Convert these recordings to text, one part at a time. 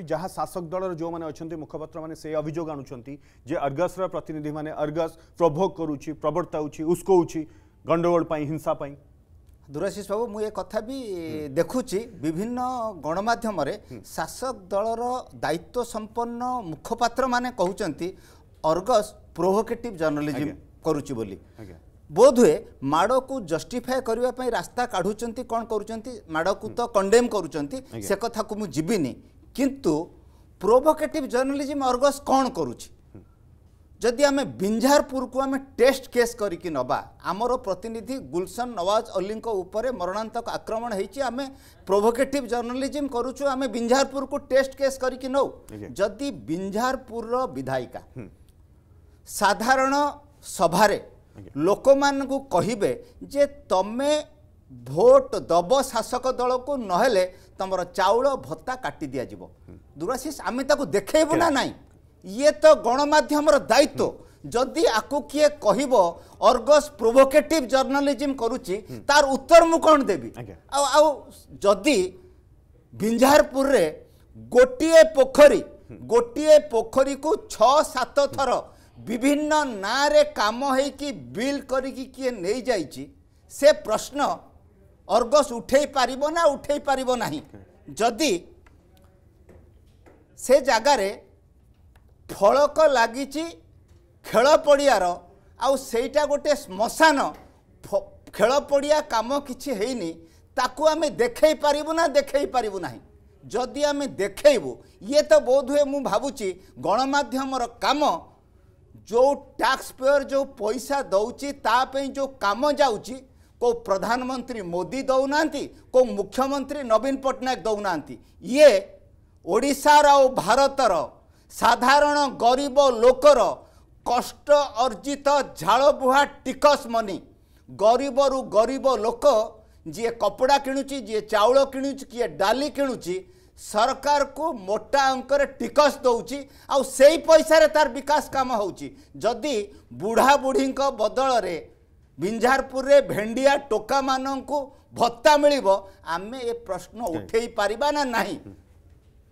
जहाँ शासक दल जो मैंने अच्छा मुखपत्र मैंने से अभोग आणुंट जे अर्गस प्रतिनिधि मैंने अर्गस प्रभोग करुच्ची प्रवर्ताऊ उस्कौर गंडगोल हिंसा ଦୂରାଶିଷ ବାବୁ ମୁଁ ଏ କଥା ବି ଦେଖୁଛି ବିଭିନ୍ନ ଗଣମାଧ୍ୟମରେ ଶାସକ ଦଳର ଦାୟିତ୍ୱ ସମ୍ପନ୍ନ ମୁଖପାତ୍ରମାନେ କହୁଛନ୍ତି ଅର୍ଗସ୍ ପ୍ରୋଭୋକେଟିଭ୍ ଜର୍ଣ୍ଣାଲିଜିମ୍ କରୁଛି ବୋଲି ବୋଧହୁଏ ମାଡ଼କୁ ଜଷ୍ଟିଫାଏ କରିବା ପାଇଁ ରାସ୍ତା କାଢ଼ୁଛନ୍ତି କ'ଣ କରୁଛନ୍ତି ମାଡ଼କୁ ତ କଣ୍ଡେମ୍ କରୁଛନ୍ତି ସେ କଥାକୁ ମୁଁ ଯିବିନି କିନ୍ତୁ ପ୍ରୋଭୋକେଟିଭ୍ ଜର୍ଣ୍ଣାଲିଜିମ୍ ଅର୍ଗସ୍ କ'ଣ କରୁଛି ଯଦି ଆମେ ବିଞ୍ଝାରପୁରକୁ ଆମେ ଟେଷ୍ଟ କେସ୍ କରିକି ନେବା ଆମର ପ୍ରତିନିଧି ଗୁଲସନ ନୱାଜ ଅଲ୍ଲୀଙ୍କ ଉପରେ ମରଣାନ୍ତକ ଆକ୍ରମଣ ହେଇଛି ଆମେ ପ୍ରୋଭୋକେଟିଭ୍ ଜର୍ଣ୍ଣାଲିଜିମ୍ କରୁଛୁ ଆମେ ବିଞ୍ଝାରପୁରକୁ ଟେଷ୍ଟ କେସ୍ କରିକି ନେଉ ଯଦି ବିଞ୍ଝାରପୁରର ବିଧାୟିକା ସାଧାରଣ ସଭାରେ ଲୋକମାନଙ୍କୁ କହିବେ ଯେ ତମେ ভোট দব শাসক দলকু নহলে তোমার চাউল ভত্তা কাটি দিয়াযিব দুরাশিষ আমি তাকে দেখেইব না নাই ইয়ে তো গণমাধ্যমর দায়িত্ব যদি আকু কিয়ে কহিব অর্গস প্রোভোকেটিভ জর্নালিজম করুচি তার উত্তর মু কোন দেবি আউ আউ যদি ভিঞ্জারপুরে গোটিয়ে পোখরী ଗୋଟିଏ ପୋଖରୀକୁ ଛଅ ସାତ ଥର ବିଭିନ୍ନ ନାଁରେ କାମ ହେଇକି ବିଲ୍ କରିକି নেই যাইছি সে প্রশ্ন ଅର୍ଗସ୍ ଉଠେଇ ପାରିବ ନା ଉଠେଇ ପାରିବ ନାହିଁ ଯଦି ସେ ଜାଗାରେ ଫଳକ ଲାଗିଛି ଖେଳ ପଡ଼ିଆର ଆଉ ସେଇଟା ଗୋଟେ ଶ୍ମଶାନ ଖେଳ ପଡ଼ିଆ କାମ କିଛି ହେଇନି ତାକୁ ଆମେ ଦେଖେଇ ପାରିବୁ ନା ଦେଖେଇ ପାରିବୁ ନାହିଁ ଯଦି ଆମେ ଦେଖେଇବୁ ଇଏ ତ ବୋଧ ହୁଏ ମୁଁ ଭାବୁଛି ଗଣମାଧ୍ୟମର କାମ ଯେଉଁ ଟ୍ୟାକ୍ସ ପେୟର ଯେଉଁ ପଇସା ଦେଉଛି ତା ପାଇଁ ଯେଉଁ କାମ ଯାଉଛି କେଉଁ ପ୍ରଧାନମନ୍ତ୍ରୀ ମୋଦୀ ଦେଉନାହାନ୍ତି କେଉଁ ମୁଖ୍ୟମନ୍ତ୍ରୀ ନବୀନ ପଟ୍ଟନାୟକ ଦେଉନାହାନ୍ତି ଇଏ ଓଡ଼ିଶାର ଆଉ ଭାରତର ସାଧାରଣ ଗରିବ ଲୋକର କଷ୍ଟ ଅର୍ଜିତ ଝାଳବୁହା ଟିକସ ମନି ଗରିବରୁ ଗରିବ ଲୋକ ଯିଏ କପଡ଼ା କିଣୁଛି ଯିଏ ଚାଉଳ କିଣୁଛି କିଏ ଡାଲି କିଣୁଛି ସରକାରକୁ ମୋଟା ଅଙ୍କରେ ଟିକସ ଦେଉଛି ଆଉ ସେଇ ପଇସାରେ ତାର ବିକାଶ କାମ ହେଉଛି ଯଦି ବୁଢ଼ା ବୁଢ଼ୀଙ୍କ ବଦଳରେ ବିଞ୍ଝାରପୁରରେ ଭେଣ୍ଡିଆ ଟୋକାମାନଙ୍କୁ ଭତ୍ତା ମିଳିବ ଆମେ ଏ ପ୍ରଶ୍ନ ଉଠାଇ ପାରିବା ନା ନାହିଁ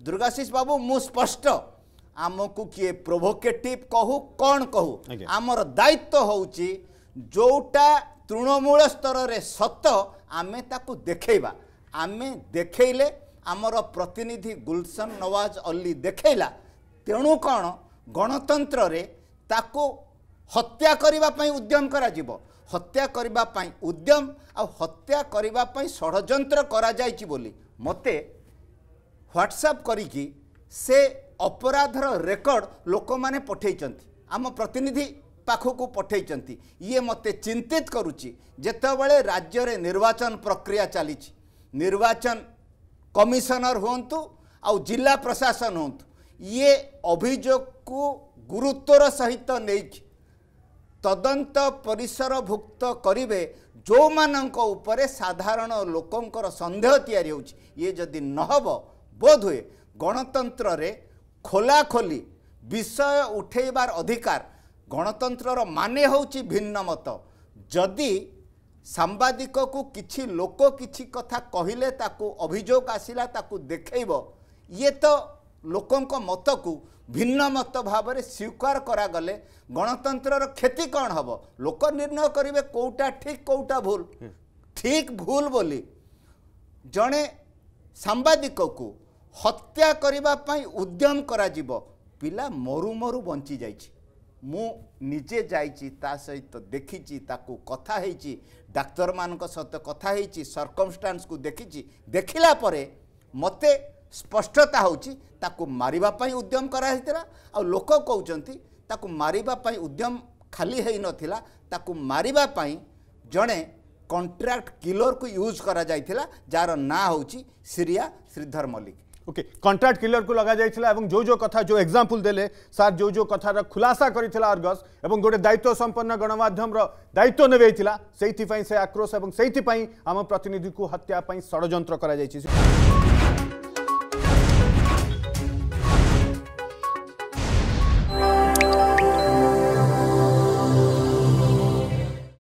ଦୁର୍ଗାଶିଷ ବାବୁ ମୁଁ ସ୍ପଷ୍ଟ ଆମକୁ କିଏ ପ୍ରୋଭୋକେଟିଭ୍ କହୁ କ'ଣ କହୁ ଆମର ଦାୟିତ୍ୱ ହେଉଛି ଯେଉଁଟା ତୃଣମୂଳ ସ୍ତରରେ ସତ ଆମେ ତାକୁ ଦେଖେଇବା ଆମେ ଦେଖେଇଲେ ଆମର ପ୍ରତିନିଧି ଗୁଲସନ ନୱାଜ ଅଲ୍ଲୀ ଦେଖେଇଲା ତେଣୁ କ'ଣ ଗଣତନ୍ତ୍ରରେ ତାକୁ ହତ୍ୟା କରିବା ପାଇଁ ଉଦ୍ୟମ କରାଯିବ ହତ୍ୟା କରିବା ପାଇଁ ଉଦ୍ୟମ ଆଉ ହତ୍ୟା କରିବା ପାଇଁ ଷଡ଼ଯନ୍ତ୍ର କରାଯାଇଛି ବୋଲି ମୋତେ ହ୍ୱାଟ୍ସଆପ୍ କରିକି ସେ ଅପରାଧର ରେକର୍ଡ଼ ଲୋକମାନେ ପଠାଇଛନ୍ତି ଆମ ପ୍ରତିନିଧି ପାଖକୁ ପଠାଇଛନ୍ତି ଇଏ ମୋତେ ଚିନ୍ତିତ କରୁଛି ଯେତେବେଳେ ରାଜ୍ୟରେ ନିର୍ବାଚନ ପ୍ରକ୍ରିୟା ଚାଲିଛି ନିର୍ବାଚନ କମିଶନର ହୁଅନ୍ତୁ ଆଉ ଜିଲ୍ଲା ପ୍ରଶାସନ ହୁଅନ୍ତୁ ଇଏ ଅଭିଯୋଗକୁ ଗୁରୁତ୍ୱର ସହିତ ନେଇକି ତଦନ୍ତ ପରିସରଭୁକ୍ତ କରିବେ ଯେଉଁମାନଙ୍କ ଉପରେ ସାଧାରଣ ଲୋକଙ୍କର ସନ୍ଦେହ ତିଆରି ହେଉଛି ଇଏ ଯଦି ନ ହେବ ବୋଧ ହୁଏ ଗଣତନ୍ତ୍ରରେ ଖୋଲାଖୋଲି ବିଷୟ ଉଠେଇବାର ଅଧିକାର ଗଣତନ୍ତ୍ରର ମାନେ ହେଉଛି ଭିନ୍ନ ମତ ଯଦି ସାମ୍ବାଦିକକୁ କିଛି ଲୋକ କିଛି କଥା କହିଲେ ତାକୁ ଅଭିଯୋଗ ଆସିଲା ତାକୁ ଦେଖେଇବ ଇଏ ତ ଲୋକଙ୍କ ମତକୁ ଭିନ୍ନ ମତ ଭାବରେ ସ୍ୱୀକାର କରାଗଲେ ଗଣତନ୍ତ୍ରର କ୍ଷତି କ'ଣ ହେବ ଲୋକ ନିର୍ଣ୍ଣୟ କରିବେ କେଉଁଟା ଠିକ୍ କେଉଁଟା ଭୁଲ ଠିକ୍ ଭୁଲ ବୋଲି ଜଣେ ସାମ୍ବାଦିକକୁ ହତ୍ୟା କରିବା ପାଇଁ ଉଦ୍ୟମ କରାଯିବ ପିଲା ମରୁ ମରୁ ବଞ୍ଚିଯାଇଛି ମୁଁ ନିଜେ ଯାଇଛି ତା ସହିତ ଦେଖିଛି ତାକୁ କଥା ହେଇଛି ଡାକ୍ତରମାନଙ୍କ ସହିତ କଥା ହେଇଛି ସରକମଷ୍ଟାନ୍ସକୁ ଦେଖିଛି ଦେଖିଲା ପରେ ମୋତେ स्पष्टता हूँ ତାକୁ ମାରିବା ପାଇଁ ଉଦ୍ୟମ କରାହେଇଥିଲା ଆଉ ଲୋକ କହୁଛନ୍ତି ତାକୁ ମାରିବା जड़े कंट्राक्ट किलर को यूज ମାରିବା जार ଜଣେ हूँ କିଲରକୁ Sridhar Mallick okay contract killer को लग जाता और जो जो कथा जो एग्जाम्पल देले सार जो जो कथार खुलासा करगस अर्गस और गोटे दायित्व संपन्न गणमाध्यम दायित्व नेबेला से आक्रोश और से आम प्रतिनिधि को हत्यापाई षड़ कर